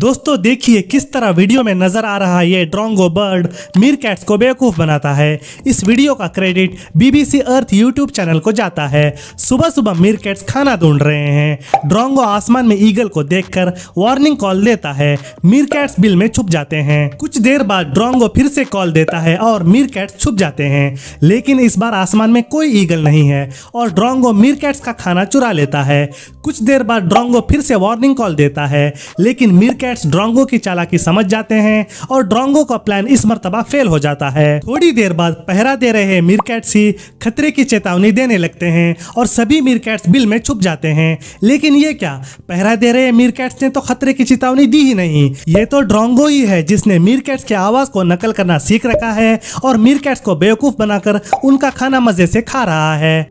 दोस्तों देखिए किस तरह वीडियो में नजर आ रहा ये ड्रोंगो बर्ड मीर कैट्स को बेवकूफ बनाता है इस वीडियो का credit BBC Earth YouTube channel को जाता है सुबह सुबह मीर कैट्स खाना ढूंढ रहे हैं ड्रोंगो आसमान में ईगल को देखकर वार्निंग कॉल देता है मीर कैट्स बिल में छुप जाते हैं कुछ देर बाद ड्रोंगो फिर से कॉल देता है और मीर कैट्स छुप जाते हैं लेकिन इस बार आसमान में कोई ईगल नहीं है और ड्रोंगो मीर कैट्स का खाना चुरा लेता है कुछ देर बाद ड्रोंगो फिर से वार्निंग कॉल देता है लेकिन मीर कैडेट्स ड्रोंगो की चालाकी समझ जाते हैं और ड्रोंगो का प्लान इस मरतबा फेल हो जाता है थोड़ी देर बाद पहरा दे रहे मीरकेट्स ही खतरे की चेतावनी देने लगते हैं और सभी मिरकैट्स बिल में छुप जाते हैं लेकिन ये क्या पहरा दे रहे मिरकैट्स ने तो खतरे की चेतावनी दी ही नहीं ये तो ड्रोंगो ही है जिसने मीरकेट्स की आवाज को नकल करना सीख रखा है और मिरकैट्स को बेवकूफ बनाकर उनका खाना मजे से खा रहा है